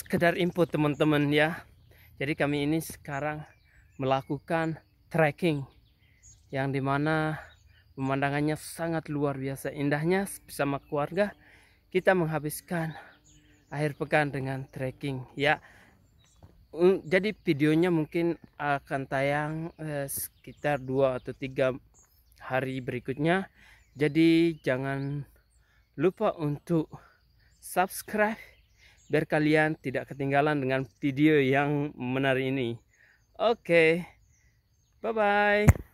sekedar input teman-teman ya. Jadi kami ini sekarang melakukan trekking yang dimana pemandangannya sangat luar biasa indahnya bersama keluarga kita menghabiskan akhir pekan dengan trekking ya jadi videonya mungkin akan tayang eh, sekitar dua atau tiga hari berikutnya jadi jangan lupa untuk subscribe biar kalian tidak ketinggalan dengan video yang menarik ini. Oke, okay. bye-bye.